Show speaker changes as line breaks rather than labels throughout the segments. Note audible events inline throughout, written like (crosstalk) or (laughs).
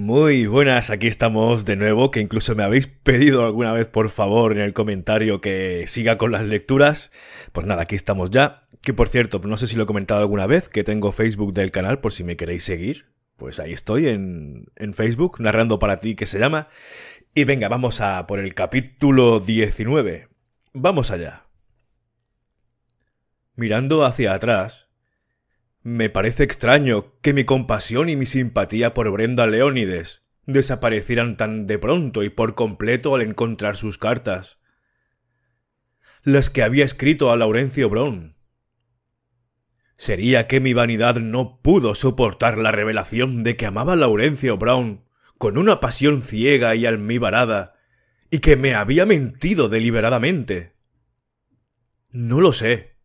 Muy buenas, aquí estamos de nuevo, que incluso me habéis pedido alguna vez por favor en el comentario que siga con las lecturas. Pues nada, aquí estamos ya. Que por cierto, no sé si lo he comentado alguna vez, que tengo Facebook del canal por si me queréis seguir. Pues ahí estoy en, Facebook, narrando para ti que se llama. Y venga, vamos a por el capítulo 19. Vamos allá. Mirando hacia atrás, me parece extraño que mi compasión y mi simpatía por Brenda Leónides desaparecieran tan de pronto y por completo al encontrar sus cartas. Las que había escrito a Laurencio Brown. ¿Sería que mi vanidad no pudo soportar la revelación de que amaba a Laurencio Brown con una pasión ciega y almibarada, y que me había mentido deliberadamente? No lo sé.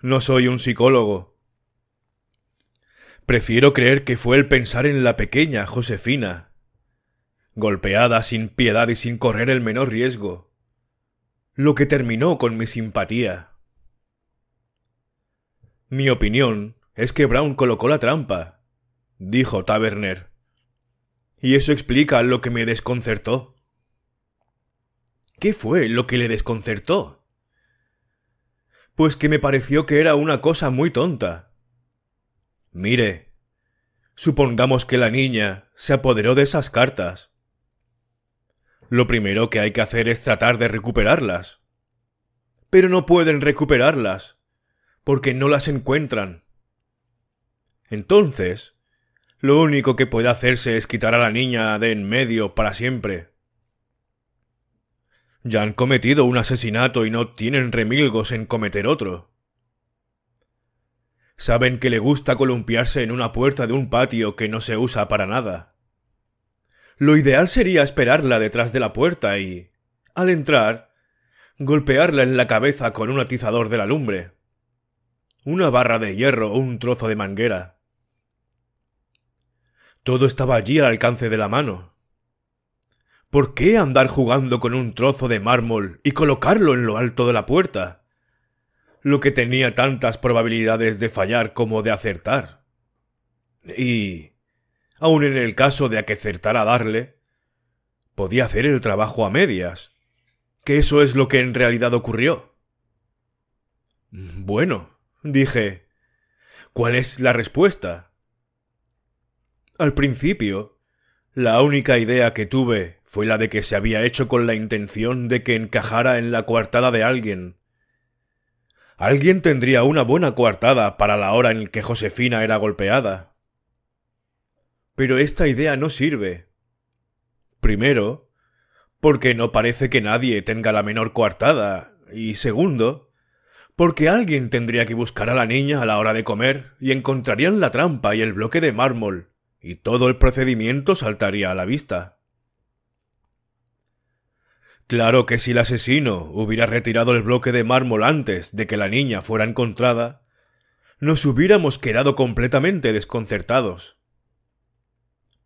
No soy un psicólogo, Prefiero creer que fue el pensar en la pequeña Josefina, golpeada sin piedad y sin correr el menor riesgo, lo que terminó con mi simpatía. Mi opinión es que Brown colocó la trampa, dijo Taverner. Y eso explica lo que me desconcertó. ¿Qué fue lo que le desconcertó? Pues que me pareció que era una cosa muy tonta, Mire, supongamos que la niña se apoderó de esas cartas. Lo primero que hay que hacer es tratar de recuperarlas. Pero no pueden recuperarlas, porque no las encuentran. Entonces, lo único que puede hacerse es quitar a la niña de en medio para siempre. Ya han cometido un asesinato y no tienen remilgos en cometer otro. Saben que le gusta columpiarse en una puerta de un patio que no se usa para nada. Lo ideal sería esperarla detrás de la puerta y, al entrar, golpearla en la cabeza con un atizador de la lumbre. Una barra de hierro o un trozo de manguera. Todo estaba allí al alcance de la mano. ¿Por qué andar jugando con un trozo de mármol y colocarlo en lo alto de la puerta? lo que tenía tantas probabilidades de fallar como de acertar. Y, aun en el caso de a que acertara darle, podía hacer el trabajo a medias, que eso es lo que en realidad ocurrió. Bueno, dije, ¿cuál es la respuesta? Al principio, la única idea que tuve fue la de que se había hecho con la intención de que encajara en la coartada de alguien, Alguien tendría una buena coartada para la hora en que Josefina era golpeada. Pero esta idea no sirve. Primero, porque no parece que nadie tenga la menor coartada, y segundo, porque alguien tendría que buscar a la niña a la hora de comer y encontrarían la trampa y el bloque de mármol, y todo el procedimiento saltaría a la vista. Claro que si el asesino hubiera retirado el bloque de mármol antes de que la niña fuera encontrada, nos hubiéramos quedado completamente desconcertados.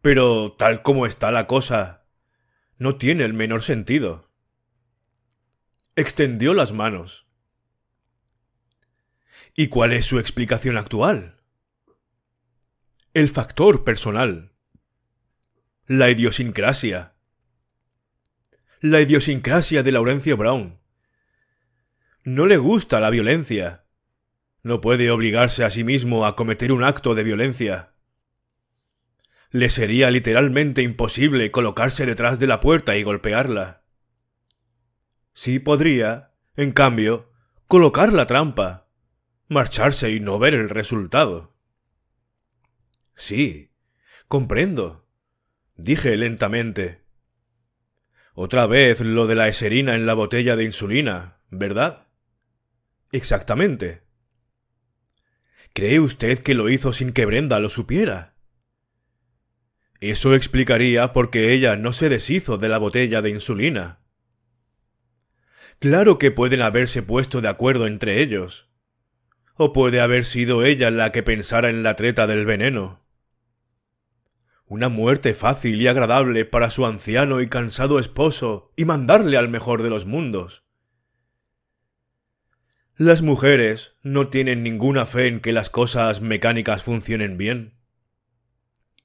Pero tal como está la cosa, no tiene el menor sentido. Extendió las manos. ¿Y cuál es su explicación actual? El factor personal. La idiosincrasia la idiosincrasia de Laurencio Brown. No le gusta la violencia. No puede obligarse a sí mismo a cometer un acto de violencia. Le sería literalmente imposible colocarse detrás de la puerta y golpearla. Sí podría, en cambio, colocar la trampa, marcharse y no ver el resultado. Sí, comprendo, dije lentamente. Otra vez lo de la eserina en la botella de insulina, ¿verdad? Exactamente. ¿Cree usted que lo hizo sin que Brenda lo supiera? Eso explicaría por qué ella no se deshizo de la botella de insulina. Claro que pueden haberse puesto de acuerdo entre ellos. O puede haber sido ella la que pensara en la treta del veneno una muerte fácil y agradable para su anciano y cansado esposo, y mandarle al mejor de los mundos. Las mujeres no tienen ninguna fe en que las cosas mecánicas funcionen bien.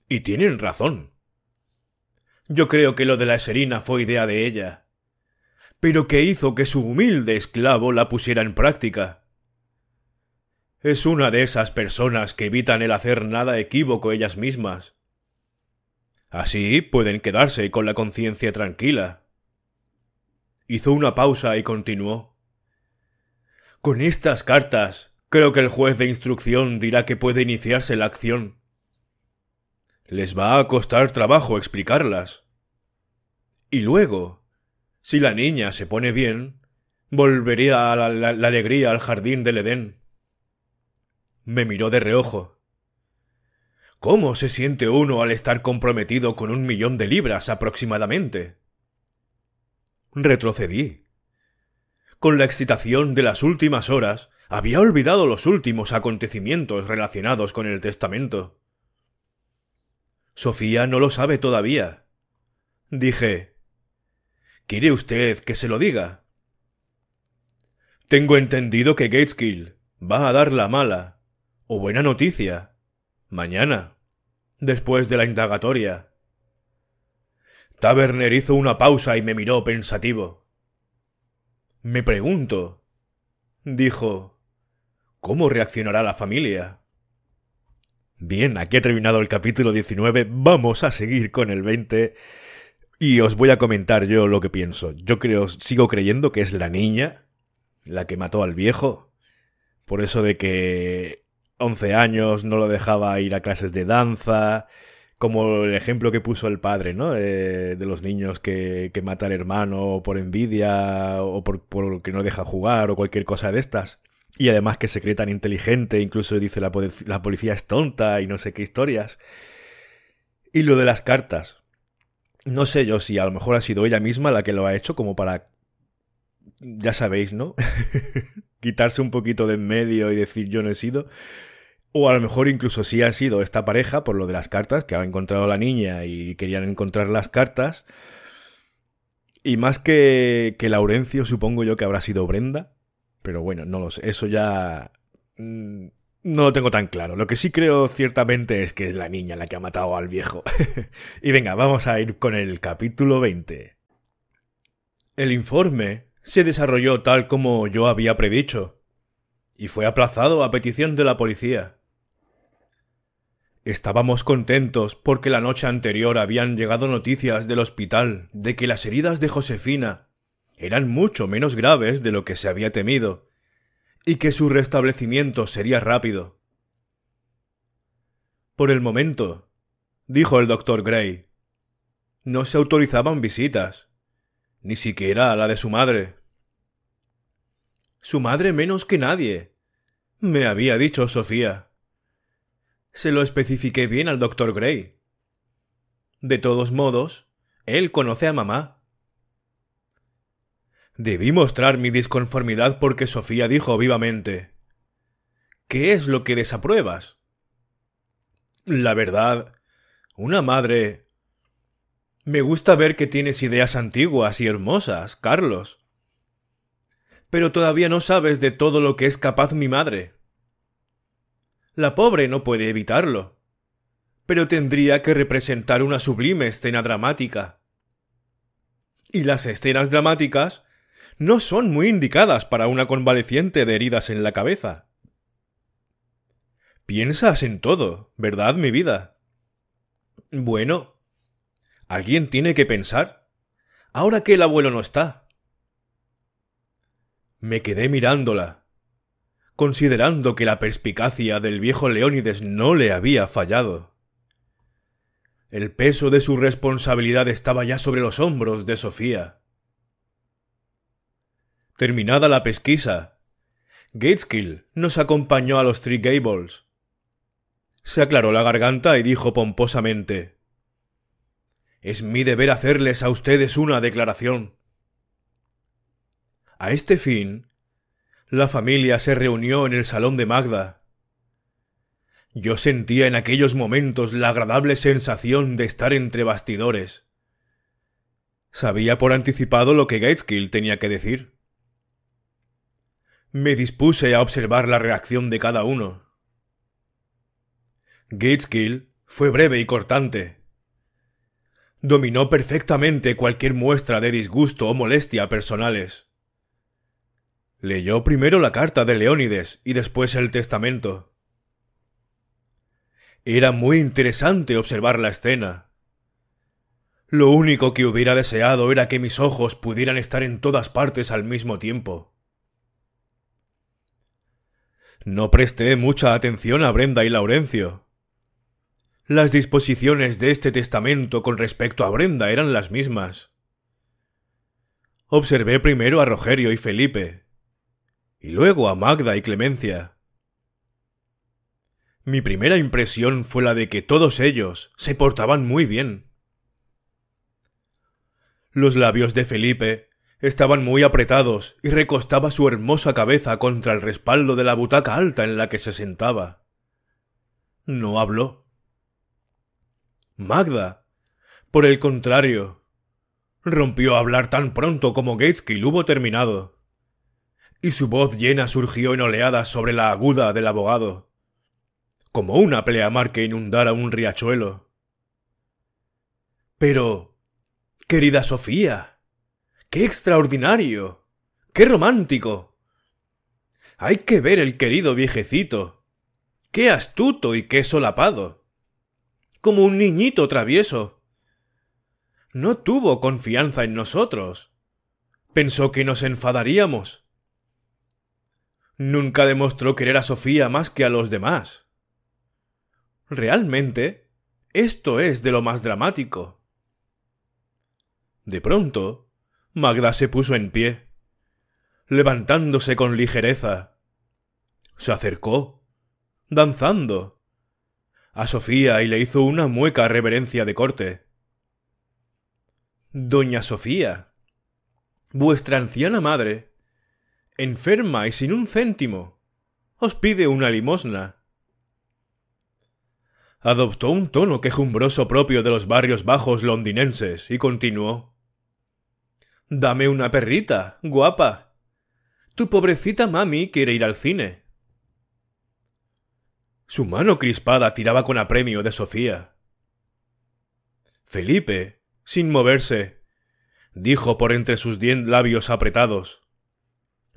Y tienen razón. Yo creo que lo de la serina fue idea de ella, pero que hizo que su humilde esclavo la pusiera en práctica. Es una de esas personas que evitan el hacer nada equívoco ellas mismas, Así pueden quedarse con la conciencia tranquila. Hizo una pausa y continuó. Con estas cartas, creo que el juez de instrucción dirá que puede iniciarse la acción. Les va a costar trabajo explicarlas. Y luego, si la niña se pone bien, volvería a la, la alegría al jardín del Edén. Me miró de reojo. ¿Cómo se siente uno al estar comprometido con un millón de libras aproximadamente? Retrocedí. Con la excitación de las últimas horas, había olvidado los últimos acontecimientos relacionados con el testamento. Sofía no lo sabe todavía. Dije. ¿Quiere usted que se lo diga? Tengo entendido que Gateskill va a dar la mala, o buena noticia, mañana después de la indagatoria. Taberner hizo una pausa y me miró pensativo. Me pregunto, dijo, ¿cómo reaccionará la familia? Bien, aquí ha terminado el capítulo 19, vamos a seguir con el 20 y os voy a comentar yo lo que pienso. Yo creo, sigo creyendo que es la niña la que mató al viejo, por eso de que 11 años, no lo dejaba ir a clases de danza, como el ejemplo que puso el padre, ¿no? Eh, de los niños que, que, mata al hermano por envidia o por, que no deja jugar o cualquier cosa de estas. Y además que se cree tan inteligente, incluso dice la, la policía es tonta y no sé qué historias. Y lo de las cartas. No sé yo si a lo mejor ha sido ella misma la que lo ha hecho como para ya sabéis, ¿no? (laughs) Quitarse un poquito de en medio y decir yo no he sido. O a lo mejor incluso sí ha sido esta pareja por lo de las cartas, que ha encontrado la niña y querían encontrar las cartas. Y más que, que Laurencio, supongo yo que habrá sido Brenda. Pero bueno, no lo sé. Eso ya mm, no lo tengo tan claro. Lo que sí creo ciertamente es que es la niña la que ha matado al viejo. (laughs) y venga, vamos a ir con el capítulo 20. El informe se desarrolló tal como yo había predicho, y fue aplazado a petición de la policía. Estábamos contentos porque la noche anterior habían llegado noticias del hospital de que las heridas de Josefina eran mucho menos graves de lo que se había temido, y que su restablecimiento sería rápido. Por el momento, dijo el doctor Gray, no se autorizaban visitas ni siquiera a la de su madre. Su madre menos que nadie. me había dicho Sofía. Se lo especifiqué bien al doctor Gray. De todos modos, él conoce a mamá. Debí mostrar mi disconformidad porque Sofía dijo vivamente ¿Qué es lo que desapruebas? La verdad, una madre me gusta ver que tienes ideas antiguas y hermosas, Carlos. Pero todavía no sabes de todo lo que es capaz mi madre. La pobre no puede evitarlo. Pero tendría que representar una sublime escena dramática. Y las escenas dramáticas no son muy indicadas para una convaleciente de heridas en la cabeza. Piensas en todo, ¿verdad, mi vida? Bueno, Alguien tiene que pensar. Ahora que el abuelo no está. Me quedé mirándola, considerando que la perspicacia del viejo Leónides no le había fallado. El peso de su responsabilidad estaba ya sobre los hombros de Sofía. Terminada la pesquisa, Gateskill nos acompañó a los Three Gables. Se aclaró la garganta y dijo pomposamente es mi deber hacerles a ustedes una declaración. A este fin, la familia se reunió en el salón de Magda. Yo sentía en aquellos momentos la agradable sensación de estar entre bastidores. Sabía por anticipado lo que Gateskill tenía que decir. Me dispuse a observar la reacción de cada uno. Gateskill fue breve y cortante. Dominó perfectamente cualquier muestra de disgusto o molestia personales. Leyó primero la carta de Leónides y después el testamento. Era muy interesante observar la escena. Lo único que hubiera deseado era que mis ojos pudieran estar en todas partes al mismo tiempo. No presté mucha atención a Brenda y Laurencio. Las disposiciones de este testamento con respecto a Brenda eran las mismas. Observé primero a Rogerio y Felipe, y luego a Magda y Clemencia. Mi primera impresión fue la de que todos ellos se portaban muy bien. Los labios de Felipe estaban muy apretados y recostaba su hermosa cabeza contra el respaldo de la butaca alta en la que se sentaba. No habló. Magda, por el contrario, rompió a hablar tan pronto como Gateskill hubo terminado. Y su voz llena surgió en oleadas sobre la aguda del abogado, como una pleamar que inundara un riachuelo. Pero, querida Sofía, qué extraordinario, qué romántico. Hay que ver el querido viejecito. Qué astuto y qué solapado como un niñito travieso. No tuvo confianza en nosotros. Pensó que nos enfadaríamos. Nunca demostró querer a Sofía más que a los demás. Realmente, esto es de lo más dramático. De pronto, Magda se puso en pie, levantándose con ligereza. Se acercó, danzando, a Sofía y le hizo una mueca reverencia de corte. Doña Sofía, vuestra anciana madre, enferma y sin un céntimo, os pide una limosna. Adoptó un tono quejumbroso propio de los barrios bajos londinenses y continuó. Dame una perrita, guapa. Tu pobrecita mami quiere ir al cine. Su mano crispada tiraba con apremio de Sofía. Felipe, sin moverse, dijo por entre sus diez labios apretados.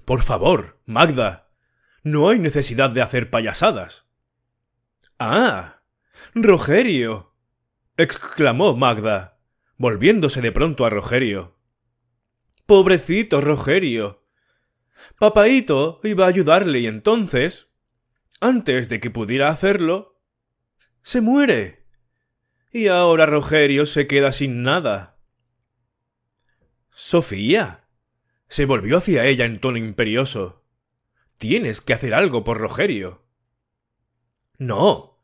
Por favor, Magda, no hay necesidad de hacer payasadas. Ah. Rogerio. exclamó Magda, volviéndose de pronto a Rogerio. Pobrecito Rogerio. Papaito iba a ayudarle y entonces antes de que pudiera hacerlo, se muere. Y ahora Rogerio se queda sin nada. Sofía. Se volvió hacia ella en tono imperioso. Tienes que hacer algo por Rogerio. No,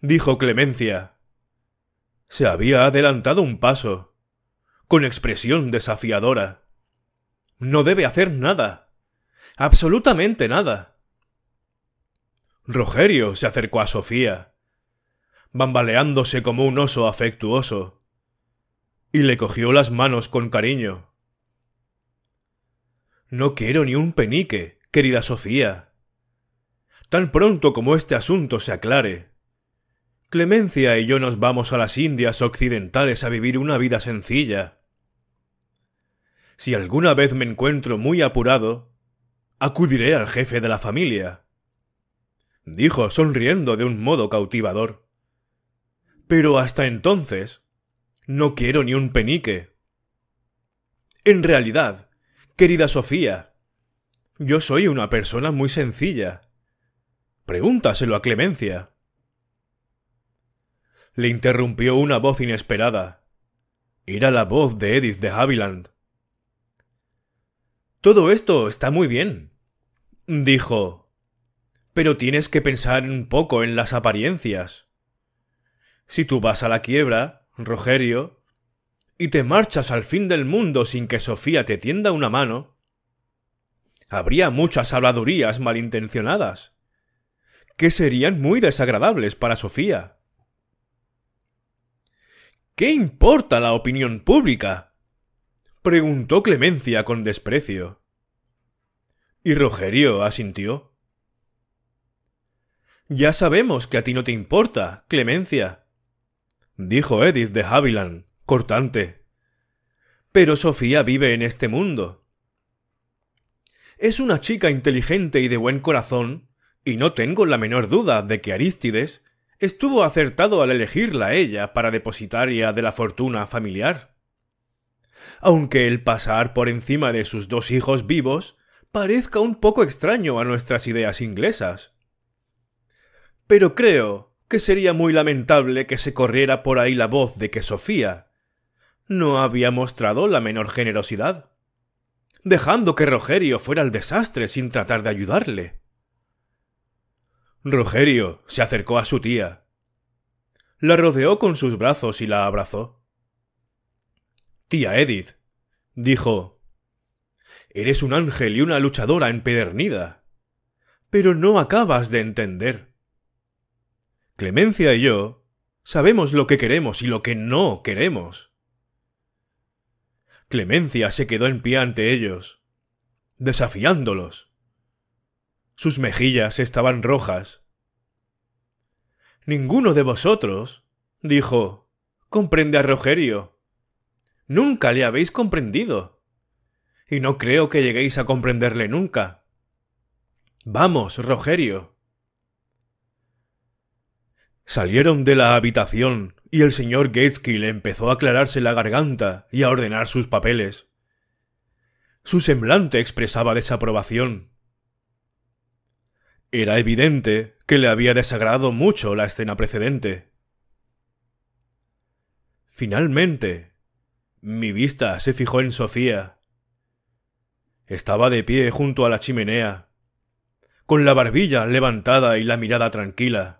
dijo Clemencia. Se había adelantado un paso, con expresión desafiadora. No debe hacer nada. Absolutamente nada. Rogerio se acercó a Sofía, bambaleándose como un oso afectuoso, y le cogió las manos con cariño. No quiero ni un penique, querida Sofía. Tan pronto como este asunto se aclare. Clemencia y yo nos vamos a las Indias Occidentales a vivir una vida sencilla. Si alguna vez me encuentro muy apurado, acudiré al jefe de la familia dijo sonriendo de un modo cautivador. Pero hasta entonces, no quiero ni un penique. En realidad, querida Sofía, yo soy una persona muy sencilla. Pregúntaselo a Clemencia. Le interrumpió una voz inesperada. Era la voz de Edith de Haviland. Todo esto está muy bien, dijo, pero tienes que pensar un poco en las apariencias. Si tú vas a la quiebra, Rogerio, y te marchas al fin del mundo sin que Sofía te tienda una mano, habría muchas habladurías malintencionadas, que serían muy desagradables para Sofía. ¿Qué importa la opinión pública? preguntó Clemencia con desprecio. Y Rogerio asintió. Ya sabemos que a ti no te importa, Clemencia. dijo Edith de Haviland, cortante. Pero Sofía vive en este mundo. Es una chica inteligente y de buen corazón, y no tengo la menor duda de que Aristides estuvo acertado al elegirla a ella para depositaria de la fortuna familiar. Aunque el pasar por encima de sus dos hijos vivos parezca un poco extraño a nuestras ideas inglesas pero creo que sería muy lamentable que se corriera por ahí la voz de que Sofía no había mostrado la menor generosidad, dejando que Rogerio fuera al desastre sin tratar de ayudarle. Rogerio se acercó a su tía, la rodeó con sus brazos y la abrazó. Tía Edith, dijo, Eres un ángel y una luchadora empedernida, pero no acabas de entender. Clemencia y yo sabemos lo que queremos y lo que no queremos. Clemencia se quedó en pie ante ellos, desafiándolos. Sus mejillas estaban rojas. Ninguno de vosotros, dijo, comprende a Rogerio. Nunca le habéis comprendido. Y no creo que lleguéis a comprenderle nunca. Vamos, Rogerio. Salieron de la habitación y el señor Gateskill empezó a aclararse la garganta y a ordenar sus papeles. Su semblante expresaba desaprobación. Era evidente que le había desagrado mucho la escena precedente. Finalmente, mi vista se fijó en Sofía. Estaba de pie junto a la chimenea, con la barbilla levantada y la mirada tranquila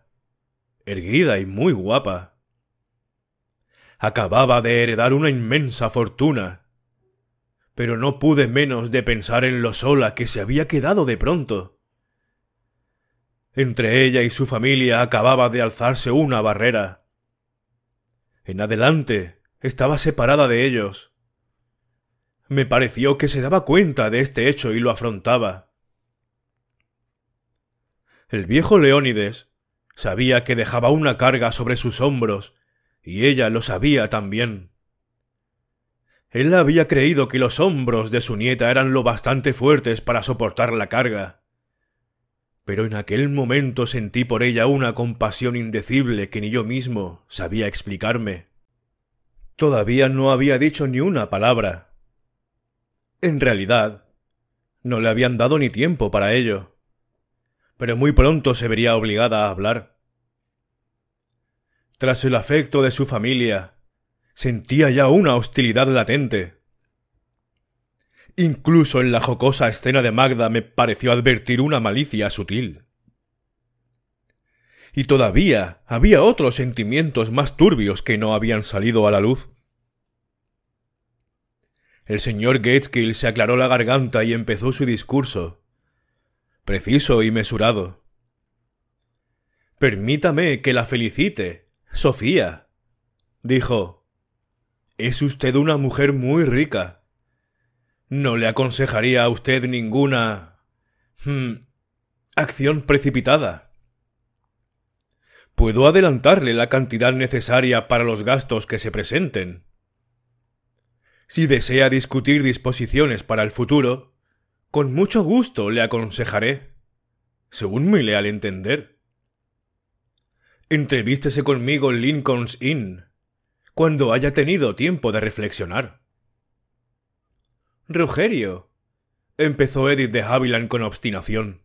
erguida y muy guapa. Acababa de heredar una inmensa fortuna. Pero no pude menos de pensar en lo sola que se había quedado de pronto. Entre ella y su familia acababa de alzarse una barrera. En adelante estaba separada de ellos. Me pareció que se daba cuenta de este hecho y lo afrontaba. El viejo Leónides Sabía que dejaba una carga sobre sus hombros, y ella lo sabía también. Él había creído que los hombros de su nieta eran lo bastante fuertes para soportar la carga. Pero en aquel momento sentí por ella una compasión indecible que ni yo mismo sabía explicarme. Todavía no había dicho ni una palabra. En realidad, no le habían dado ni tiempo para ello pero muy pronto se vería obligada a hablar. Tras el afecto de su familia, sentía ya una hostilidad latente. Incluso en la jocosa escena de Magda me pareció advertir una malicia sutil. Y todavía había otros sentimientos más turbios que no habían salido a la luz. El señor Gateskill se aclaró la garganta y empezó su discurso preciso y mesurado. Permítame que la felicite, Sofía, dijo. Es usted una mujer muy rica. No le aconsejaría a usted ninguna... Hmm, acción precipitada. Puedo adelantarle la cantidad necesaria para los gastos que se presenten. Si desea discutir disposiciones para el futuro, con mucho gusto le aconsejaré, según mi leal entender. Entrevístese conmigo en Lincoln's Inn, cuando haya tenido tiempo de reflexionar. Rogerio, empezó Edith de Haviland con obstinación.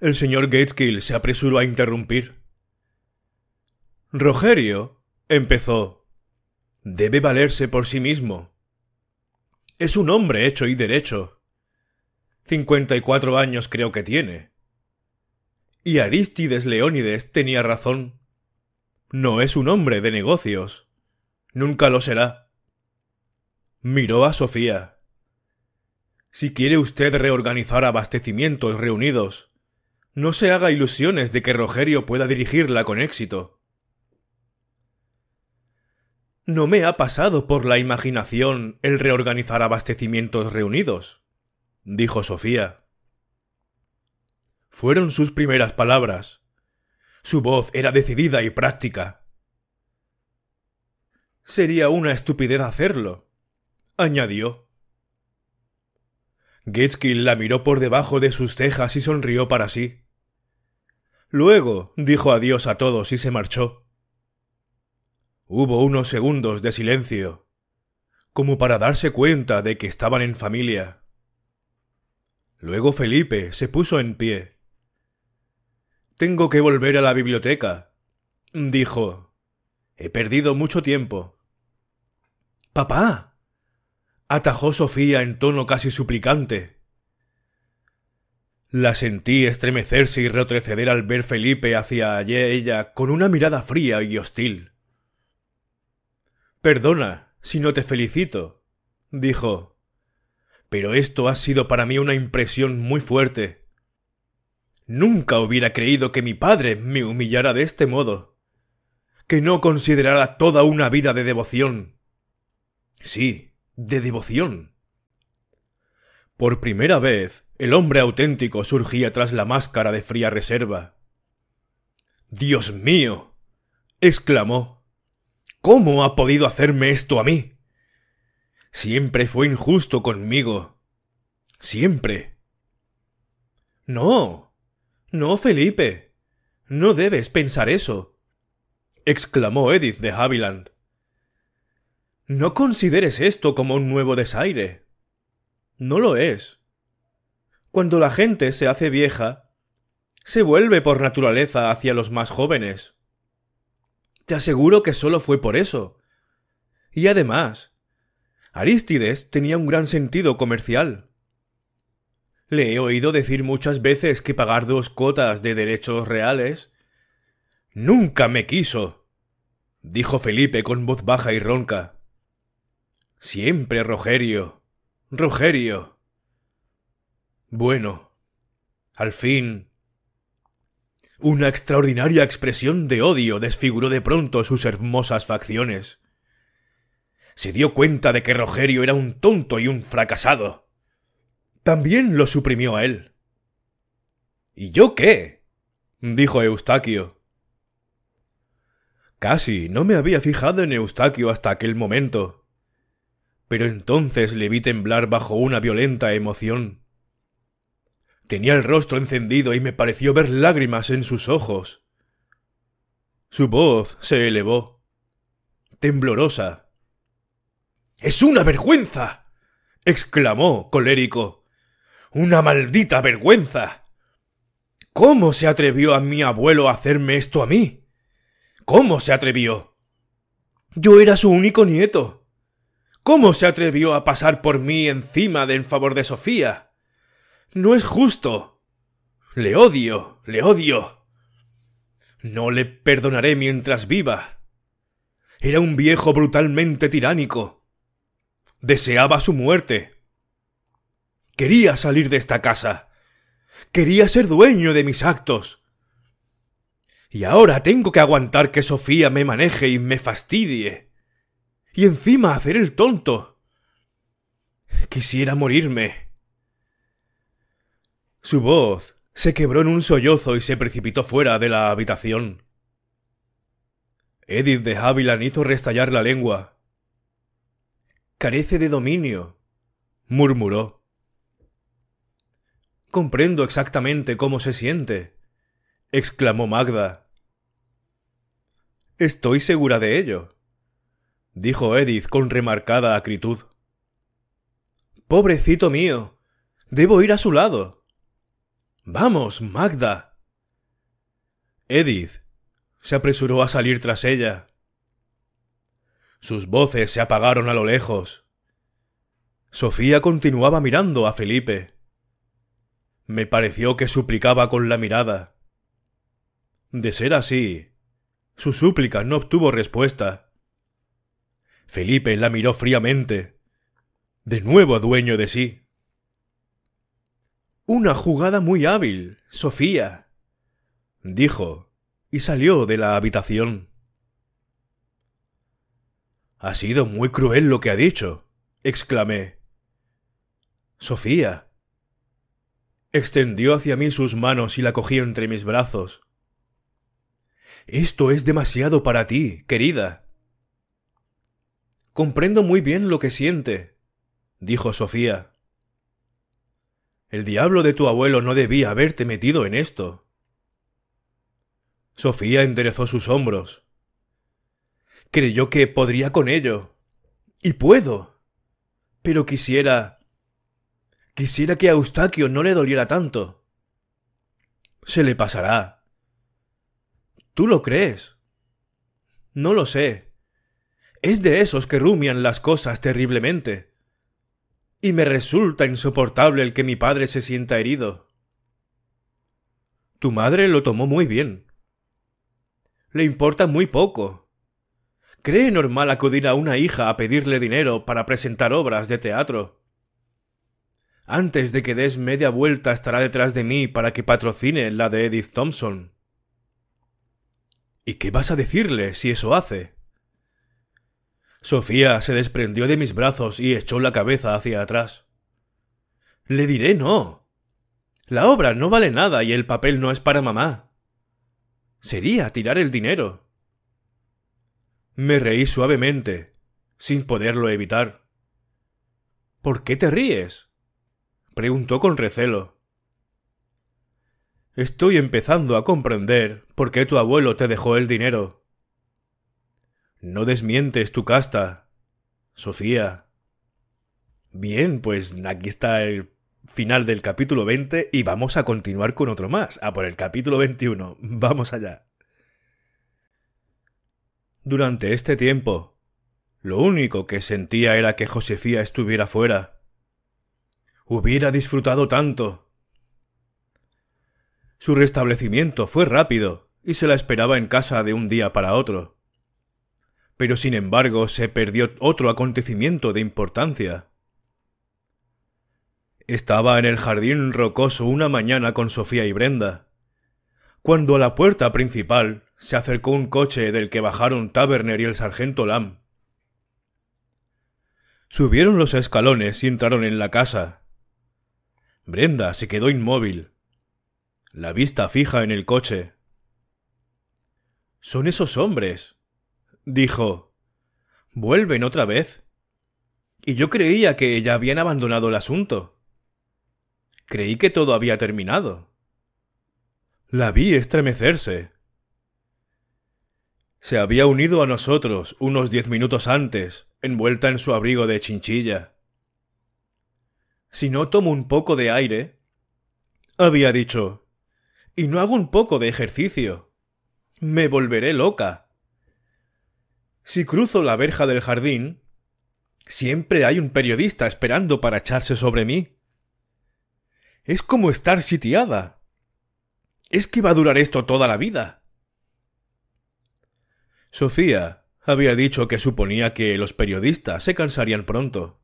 El señor Gateskill se apresuró a interrumpir. Rogerio, empezó, debe valerse por sí mismo. Es un hombre hecho y derecho. Cincuenta y cuatro años creo que tiene. Y Aristides Leónides tenía razón. No es un hombre de negocios. Nunca lo será. Miró a Sofía. Si quiere usted reorganizar abastecimientos reunidos, no se haga ilusiones de que Rogerio pueda dirigirla con éxito. No me ha pasado por la imaginación el reorganizar abastecimientos reunidos, dijo Sofía. Fueron sus primeras palabras. Su voz era decidida y práctica. Sería una estupidez hacerlo, añadió. Gitzkin la miró por debajo de sus cejas y sonrió para sí. Luego dijo adiós a todos y se marchó. Hubo unos segundos de silencio, como para darse cuenta de que estaban en familia. Luego Felipe se puso en pie. Tengo que volver a la biblioteca, dijo. He perdido mucho tiempo. Papá. atajó Sofía en tono casi suplicante. La sentí estremecerse y retroceder al ver Felipe hacia ella con una mirada fría y hostil. Perdona, si no te felicito, dijo. Pero esto ha sido para mí una impresión muy fuerte. Nunca hubiera creído que mi padre me humillara de este modo, que no considerara toda una vida de devoción. Sí, de devoción. Por primera vez, el hombre auténtico surgía tras la máscara de fría reserva. Dios mío. exclamó ¿Cómo ha podido hacerme esto a mí? Siempre fue injusto conmigo. Siempre. No. No, Felipe. No debes pensar eso. exclamó Edith de Haviland. No consideres esto como un nuevo desaire. No lo es. Cuando la gente se hace vieja, se vuelve por naturaleza hacia los más jóvenes. Te aseguro que solo fue por eso. Y además, Aristides tenía un gran sentido comercial. Le he oído decir muchas veces que pagar dos cuotas de derechos reales. Nunca me quiso, dijo Felipe con voz baja y ronca. Siempre Rogerio. Rogerio. Bueno. Al fin una extraordinaria expresión de odio desfiguró de pronto sus hermosas facciones. Se dio cuenta de que Rogerio era un tonto y un fracasado. También lo suprimió a él. ¿Y yo qué? dijo Eustaquio. Casi no me había fijado en Eustaquio hasta aquel momento. Pero entonces le vi temblar bajo una violenta emoción. Tenía el rostro encendido y me pareció ver lágrimas en sus ojos. Su voz se elevó, temblorosa. Es una vergüenza. exclamó, colérico. Una maldita vergüenza. ¿Cómo se atrevió a mi abuelo a hacerme esto a mí? ¿Cómo se atrevió? Yo era su único nieto. ¿Cómo se atrevió a pasar por mí encima de en favor de Sofía? No es justo. Le odio, le odio. No le perdonaré mientras viva. Era un viejo brutalmente tiránico. Deseaba su muerte. Quería salir de esta casa. Quería ser dueño de mis actos. Y ahora tengo que aguantar que Sofía me maneje y me fastidie. Y encima hacer el tonto. Quisiera morirme. Su voz se quebró en un sollozo y se precipitó fuera de la habitación. Edith de Havilland hizo restallar la lengua. Carece de dominio, murmuró. Comprendo exactamente cómo se siente, exclamó Magda. Estoy segura de ello, dijo Edith con remarcada acritud. Pobrecito mío. Debo ir a su lado. Vamos, Magda. Edith se apresuró a salir tras ella. Sus voces se apagaron a lo lejos. Sofía continuaba mirando a Felipe. Me pareció que suplicaba con la mirada. De ser así, su súplica no obtuvo respuesta. Felipe la miró fríamente, de nuevo dueño de sí. Una jugada muy hábil, Sofía, dijo, y salió de la habitación. Ha sido muy cruel lo que ha dicho, exclamé. Sofía. Extendió hacia mí sus manos y la cogió entre mis brazos. Esto es demasiado para ti, querida. Comprendo muy bien lo que siente, dijo Sofía. El diablo de tu abuelo no debía haberte metido en esto. Sofía enderezó sus hombros. Creyó que podría con ello. Y puedo. Pero quisiera... Quisiera que a Eustaquio no le doliera tanto. Se le pasará. ¿Tú lo crees? No lo sé. Es de esos que rumian las cosas terriblemente y me resulta insoportable el que mi padre se sienta herido. Tu madre lo tomó muy bien. Le importa muy poco. Cree normal acudir a una hija a pedirle dinero para presentar obras de teatro. Antes de que des media vuelta estará detrás de mí para que patrocine la de Edith Thompson. ¿Y qué vas a decirle si eso hace? Sofía se desprendió de mis brazos y echó la cabeza hacia atrás. Le diré no. La obra no vale nada y el papel no es para mamá. Sería tirar el dinero. Me reí suavemente, sin poderlo evitar. ¿Por qué te ríes? preguntó con recelo. Estoy empezando a comprender por qué tu abuelo te dejó el dinero, no desmientes tu casta, Sofía. Bien, pues aquí está el final del capítulo 20 y vamos a continuar con otro más, a por el capítulo 21. Vamos allá. Durante este tiempo, lo único que sentía era que Josefía estuviera fuera. Hubiera disfrutado tanto. Su restablecimiento fue rápido y se la esperaba en casa de un día para otro pero sin embargo se perdió otro acontecimiento de importancia. Estaba en el jardín rocoso una mañana con Sofía y Brenda, cuando a la puerta principal se acercó un coche del que bajaron Taberner y el sargento Lamb. Subieron los escalones y entraron en la casa. Brenda se quedó inmóvil, la vista fija en el coche. Son esos hombres, dijo ¿Vuelven otra vez? Y yo creía que ella habían abandonado el asunto. Creí que todo había terminado. La vi estremecerse. Se había unido a nosotros unos diez minutos antes, envuelta en su abrigo de chinchilla. Si no tomo un poco de aire, había dicho, y no hago un poco de ejercicio, me volveré loca. Si cruzo la verja del jardín, siempre hay un periodista esperando para echarse sobre mí. Es como estar sitiada. Es que va a durar esto toda la vida. Sofía había dicho que suponía que los periodistas se cansarían pronto.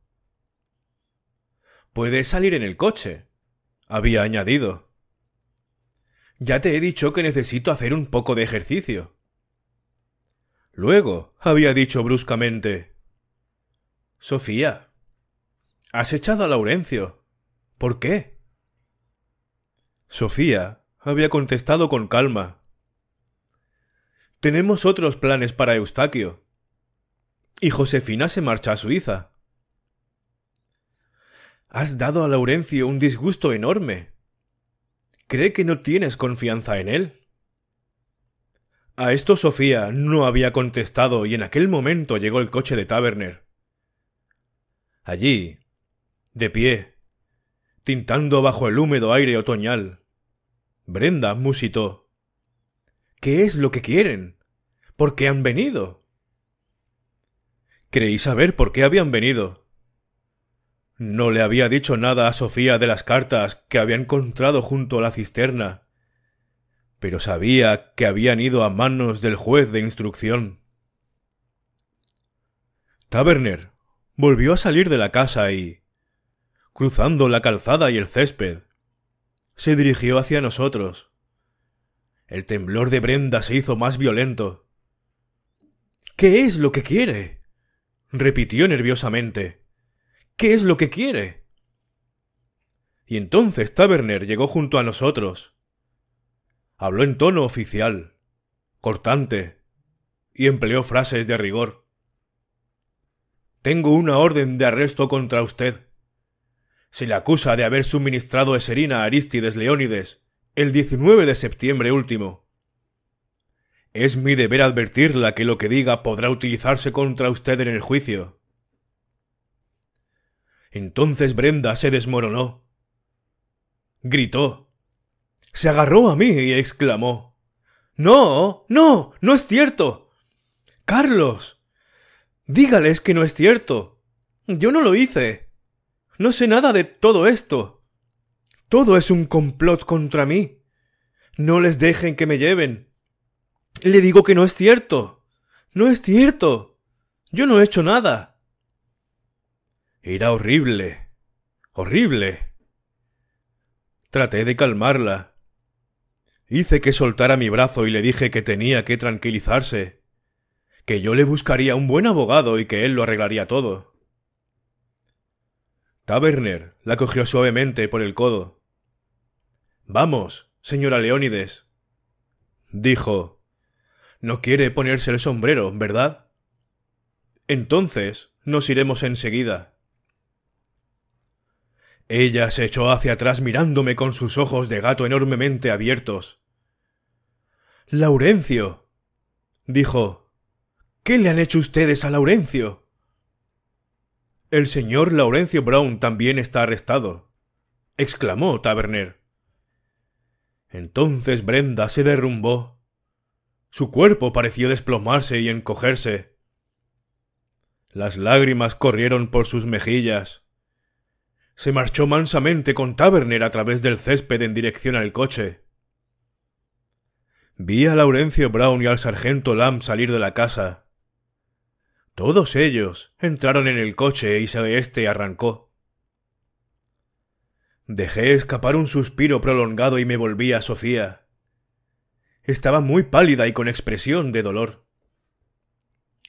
Puedes salir en el coche, había añadido. Ya te he dicho que necesito hacer un poco de ejercicio. Luego, había dicho bruscamente Sofía, has echado a Laurencio. ¿Por qué? Sofía había contestado con calma. Tenemos otros planes para Eustaquio. Y Josefina se marcha a Suiza. Has dado a Laurencio un disgusto enorme. Cree que no tienes confianza en él. A esto Sofía no había contestado y en aquel momento llegó el coche de Taverner. Allí, de pie, tintando bajo el húmedo aire otoñal, Brenda musitó. ¿Qué es lo que quieren? ¿Por qué han venido? Creí saber por qué habían venido. No le había dicho nada a Sofía de las cartas que había encontrado junto a la cisterna pero sabía que habían ido a manos del juez de instrucción. Taberner volvió a salir de la casa y, cruzando la calzada y el césped, se dirigió hacia nosotros. El temblor de Brenda se hizo más violento. ¿Qué es lo que quiere? repitió nerviosamente. ¿Qué es lo que quiere? Y entonces Taberner llegó junto a nosotros Habló en tono oficial, cortante, y empleó frases de rigor. Tengo una orden de arresto contra usted. Se le acusa de haber suministrado eserina a Aristides Leónides el 19 de septiembre último. Es mi deber advertirla que lo que diga podrá utilizarse contra usted en el juicio. Entonces Brenda se desmoronó. Gritó. Se agarró a mí y exclamó No, no, no es cierto. Carlos. Dígales que no es cierto. Yo no lo hice. No sé nada de todo esto. Todo es un complot contra mí. No les dejen que me lleven. Le digo que no es cierto. No es cierto. Yo no he hecho nada. Era horrible. horrible. Traté de calmarla, Hice que soltara mi brazo y le dije que tenía que tranquilizarse, que yo le buscaría un buen abogado y que él lo arreglaría todo. Taberner la cogió suavemente por el codo. Vamos, señora Leónides, dijo. No quiere ponerse el sombrero, ¿verdad? Entonces nos iremos enseguida. Ella se echó hacia atrás mirándome con sus ojos de gato enormemente abiertos. Laurencio. dijo. ¿Qué le han hecho ustedes a Laurencio? El señor Laurencio Brown también está arrestado, exclamó Taberner. Entonces Brenda se derrumbó. Su cuerpo pareció desplomarse y encogerse. Las lágrimas corrieron por sus mejillas. Se marchó mansamente con Taberner a través del césped en dirección al coche. Vi a Laurencio Brown y al sargento Lamb salir de la casa. Todos ellos entraron en el coche y este arrancó. Dejé escapar un suspiro prolongado y me volví a Sofía. Estaba muy pálida y con expresión de dolor.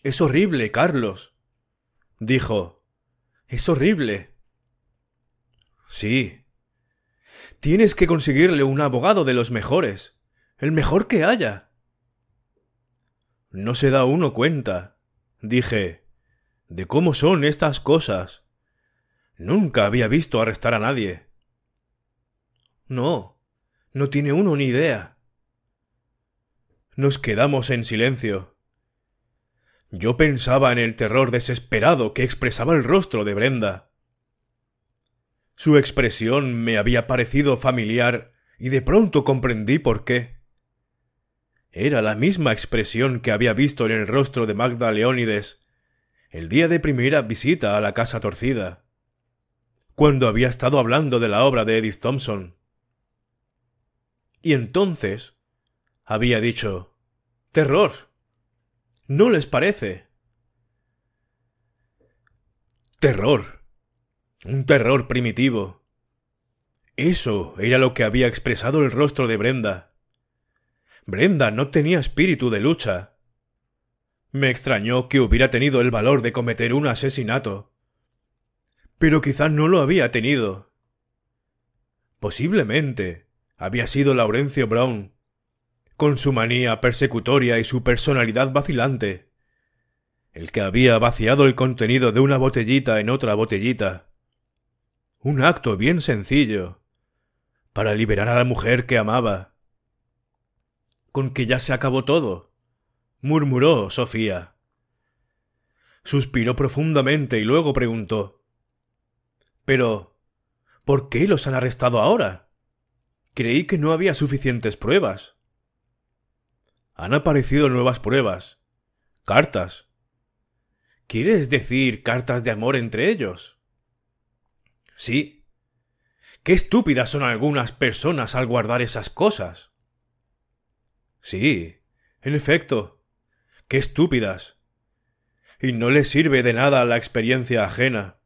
Es horrible, Carlos, dijo. Es horrible. Sí. Tienes que conseguirle un abogado de los mejores, el mejor que haya. No se da uno cuenta, dije, de cómo son estas cosas. Nunca había visto arrestar a nadie. No, no tiene uno ni idea. Nos quedamos en silencio. Yo pensaba en el terror desesperado que expresaba el rostro de Brenda. Su expresión me había parecido familiar y de pronto comprendí por qué. Era la misma expresión que había visto en el rostro de Magda Leónides el día de primera visita a la casa torcida, cuando había estado hablando de la obra de Edith Thompson. Y entonces había dicho Terror. ¿No les parece? Terror. Un terror primitivo. Eso era lo que había expresado el rostro de Brenda. Brenda no tenía espíritu de lucha. Me extrañó que hubiera tenido el valor de cometer un asesinato. Pero quizás no lo había tenido. Posiblemente había sido Laurencio Brown, con su manía persecutoria y su personalidad vacilante, el que había vaciado el contenido de una botellita en otra botellita un acto bien sencillo, para liberar a la mujer que amaba. Con que ya se acabó todo, murmuró Sofía. Suspiró profundamente y luego preguntó Pero, ¿por qué los han arrestado ahora? Creí que no había suficientes pruebas. Han aparecido nuevas pruebas. Cartas. ¿Quieres decir cartas de amor entre ellos? Sí. Qué estúpidas son algunas personas al guardar esas cosas. Sí, en efecto. Qué estúpidas. Y no les sirve de nada la experiencia ajena.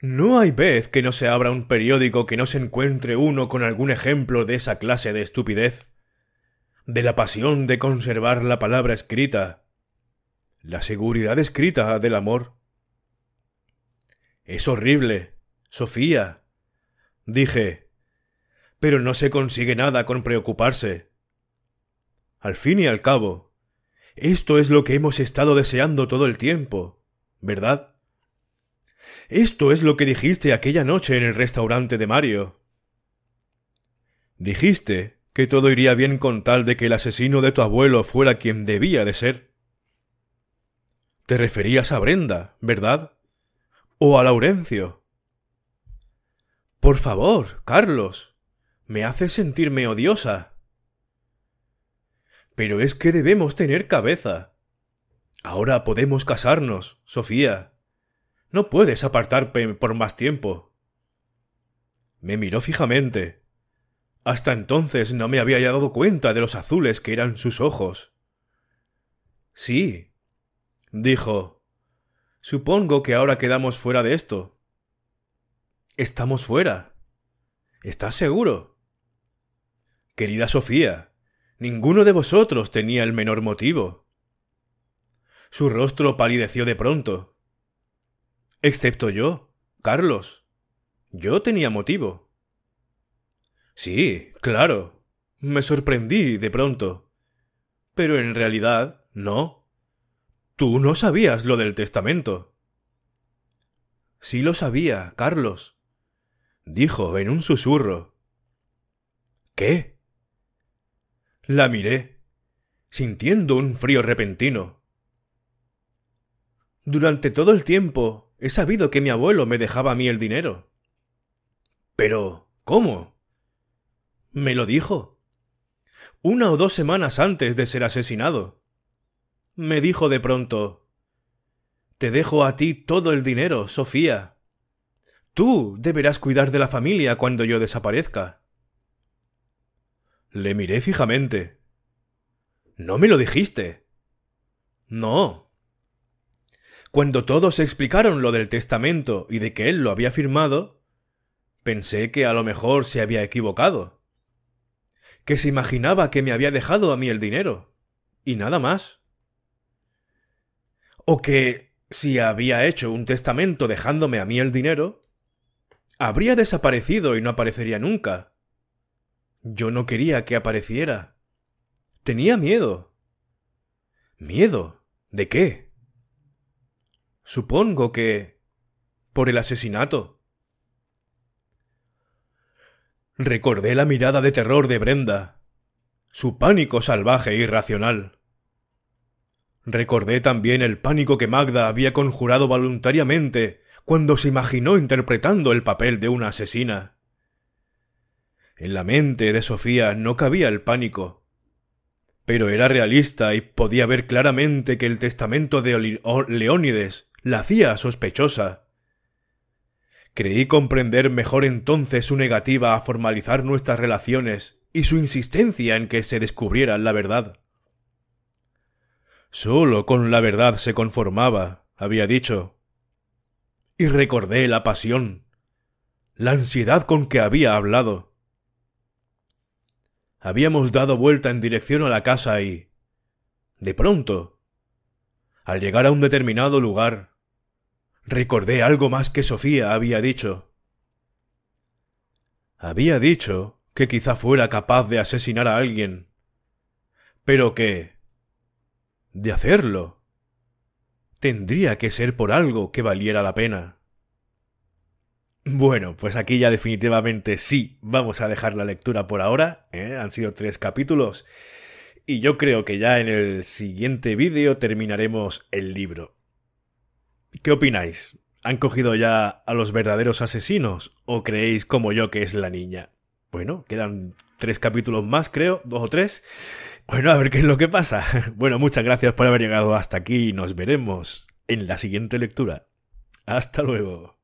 No hay vez que no se abra un periódico que no se encuentre uno con algún ejemplo de esa clase de estupidez, de la pasión de conservar la palabra escrita, la seguridad escrita del amor, es horrible. Sofía. Dije. Pero no se consigue nada con preocuparse. Al fin y al cabo, esto es lo que hemos estado deseando todo el tiempo, ¿verdad? Esto es lo que dijiste aquella noche en el restaurante de Mario. Dijiste que todo iría bien con tal de que el asesino de tu abuelo fuera quien debía de ser. Te referías a Brenda, ¿verdad? o a Laurencio. Por favor, Carlos. Me hace sentirme odiosa. Pero es que debemos tener cabeza. Ahora podemos casarnos, Sofía. No puedes apartarte por más tiempo. Me miró fijamente. Hasta entonces no me había dado cuenta de los azules que eran sus ojos. Sí, dijo, Supongo que ahora quedamos fuera de esto. Estamos fuera. ¿Estás seguro? Querida Sofía, ninguno de vosotros tenía el menor motivo. Su rostro palideció de pronto. Excepto yo, Carlos. Yo tenía motivo. Sí, claro. Me sorprendí de pronto. Pero en realidad, no. Tú no sabías lo del testamento. Sí lo sabía, Carlos, dijo en un susurro. ¿Qué? La miré, sintiendo un frío repentino. Durante todo el tiempo he sabido que mi abuelo me dejaba a mí el dinero. Pero, ¿cómo? Me lo dijo. Una o dos semanas antes de ser asesinado me dijo de pronto Te dejo a ti todo el dinero, Sofía. Tú deberás cuidar de la familia cuando yo desaparezca. Le miré fijamente. No me lo dijiste. No. Cuando todos explicaron lo del testamento y de que él lo había firmado, pensé que a lo mejor se había equivocado. Que se imaginaba que me había dejado a mí el dinero. Y nada más. O que, si había hecho un testamento dejándome a mí el dinero, habría desaparecido y no aparecería nunca. Yo no quería que apareciera. Tenía miedo. ¿Miedo? ¿De qué? Supongo que... por el asesinato. Recordé la mirada de terror de Brenda, su pánico salvaje e irracional. Recordé también el pánico que Magda había conjurado voluntariamente cuando se imaginó interpretando el papel de una asesina. En la mente de Sofía no cabía el pánico, pero era realista y podía ver claramente que el testamento de Leónides la hacía sospechosa. Creí comprender mejor entonces su negativa a formalizar nuestras relaciones y su insistencia en que se descubriera la verdad. Solo con la verdad se conformaba, había dicho. Y recordé la pasión, la ansiedad con que había hablado. Habíamos dado vuelta en dirección a la casa y... De pronto, al llegar a un determinado lugar, recordé algo más que Sofía había dicho. Había dicho que quizá fuera capaz de asesinar a alguien, pero que, de hacerlo. Tendría que ser por algo que valiera la pena. Bueno, pues aquí ya definitivamente sí, vamos a dejar la lectura por ahora. ¿eh? Han sido tres capítulos. Y yo creo que ya en el siguiente vídeo terminaremos el libro. ¿Qué opináis? ¿Han cogido ya a los verdaderos asesinos? ¿O creéis como yo que es la niña? Bueno, quedan tres capítulos más, creo, dos o tres. Bueno, a ver qué es lo que pasa. (laughs) Bueno, muchas gracias por haber llegado hasta aquí y nos veremos en la siguiente lectura. Hasta luego.